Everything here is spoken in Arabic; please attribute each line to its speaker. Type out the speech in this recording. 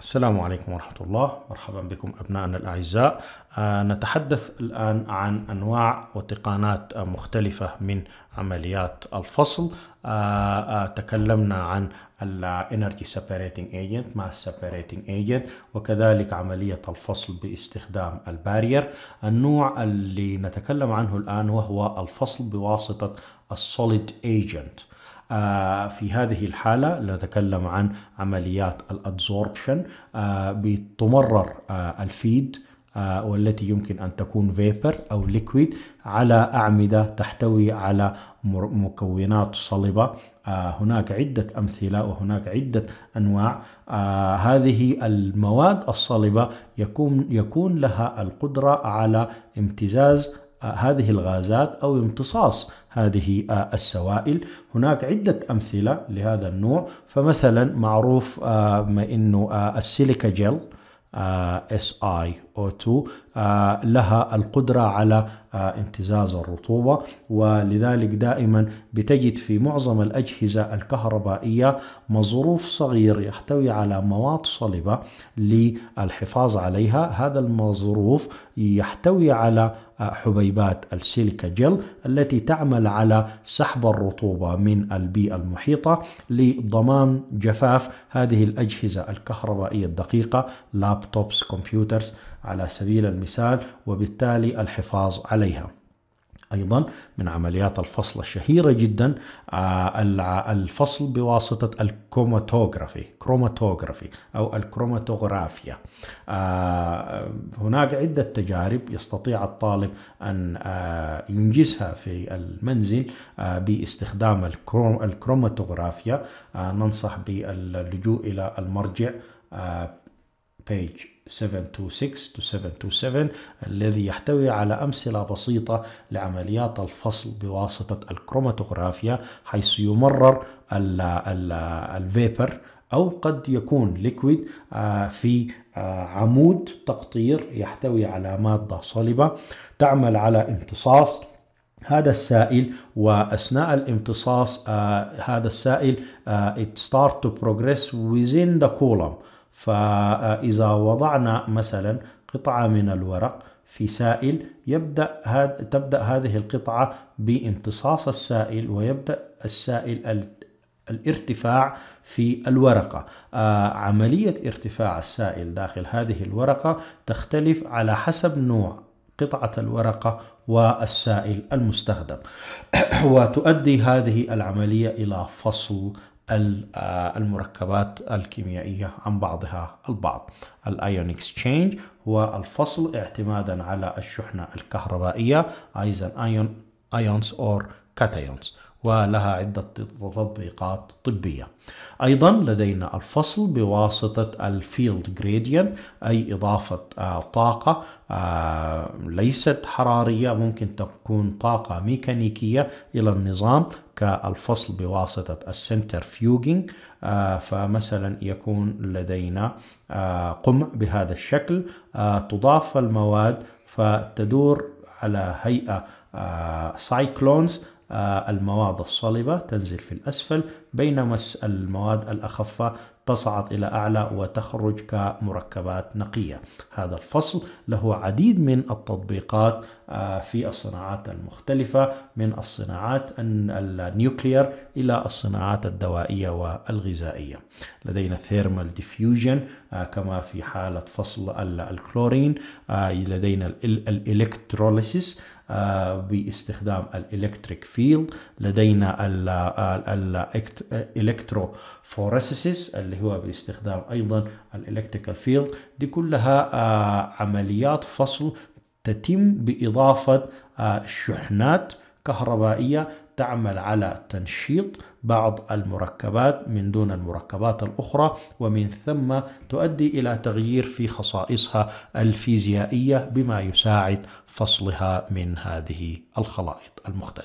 Speaker 1: السلام عليكم ورحمة الله مرحبا بكم أبنائنا الأعزاء آه نتحدث الآن عن أنواع وتقانات مختلفة من عمليات الفصل آه آه تكلمنا عن الانرجي Separating ايجنت مع Separating ايجنت وكذلك عملية الفصل باستخدام البارير النوع اللي نتكلم عنه الآن وهو الفصل بواسطة السوليد ايجنت آه، في هذه الحالة نتكلم عن عمليات الادزوربشن آه، بتمرر آه، الفيد والتي يمكن أن تكون فيبر أو ليكويد على أعمدة تحتوي على مكونات صلبة هناك عدة أمثلة وهناك عدة أنواع هذه المواد الصلبة يكون, يكون لها القدرة على امتزاز هذه الغازات أو امتصاص هذه آه، السوائل هناك عدة أمثلة لهذا النوع فمثلا معروف آه، أنه آه، السيليكا جل SiO2 آه، لها القدرة على آه، امتزاز الرطوبة ولذلك دائما بتجد في معظم الأجهزة الكهربائية مظروف صغير يحتوي على مواد صلبة للحفاظ عليها هذا المظروف يحتوي على آه، حبيبات السيليكا جل التي تعمل على سحب الرطوبة من البيئة المحيطة لضمان جفاف هذه الأجهزة الكهربائية الدقيقة لابتوبس كمبيوترز على سبيل المثال وبالتالي الحفاظ عليها أيضا من عمليات الفصل الشهيرة جدا آه، الفصل بواسطة الكروماتوغرافي كروماتوغرافي أو الكروماتوغرافيا آه، هناك عدة تجارب يستطيع الطالب أن آه، ينجزها في المنزل باستخدام الكروماتوغرافيا ننصح باللجوء إلى المرجع page 726 to 727 الذي يحتوي على أمثلة بسيطة لعمليات الفصل بواسطة الكروماتوغرافيا حيث يمرر الفيبر أو قد يكون ليكويد آه، في آه، عمود تقطير يحتوي على مادة صلبة تعمل على امتصاص هذا السائل واثناء الامتصاص آه، هذا السائل it start to progress within the column فإذا وضعنا مثلا قطعة من الورق في سائل يبدأ هاد تبدأ هذه القطعة بامتصاص السائل ويبدأ السائل الارتفاع في الورقة آه عملية ارتفاع السائل داخل هذه الورقة تختلف على حسب نوع قطعة الورقة والسائل المستخدم وتؤدي هذه العملية إلى فصل آه، المركبات الكيميائية عن بعضها البعض الايون اكسشينج هو الفصل اعتمادا على الشحنة الكهربائية ايزن ايون ايونز اور كاتايونز ولها عدة تطبيقات طبية أيضا لدينا الفصل بواسطة الفيلد جريدينت أي إضافة آه، طاقة آه، ليست حرارية ممكن تكون طاقة ميكانيكية إلى النظام كالفصل بواسطة السنتر فيوجينج آه، فمثلا يكون لدينا قمع بهذا الشكل تضاف المواد فتدور على هيئة سايكلونز آه، المواد الصلبة تنزل في الأسفل بينما المواد الأخفة تصعد إلى أعلى وتخرج كمركبات نقية هذا الفصل له عديد من التطبيقات آه، في الصناعات المختلفة من الصناعات النيوكلير إلى الصناعات الدوائية والغذائية لدينا ثيرمال آه، ديفيوجن كما في حالة فصل الكلورين لدينا الإلكتروليسيس آه، باستخدام الالكتريك فيلد لدينا الالكترو الالكتروفورسيس اللي هو باستخدام ايضا الالكتريكال فيلد دي كلها آه، عمليات فصل تتم باضافه آه، شحنات كهربائية تعمل على تنشيط بعض المركبات من دون المركبات الأخرى ومن ثم تؤدي إلى تغيير في خصائصها الفيزيائية بما يساعد فصلها من هذه الخلائط المختلفة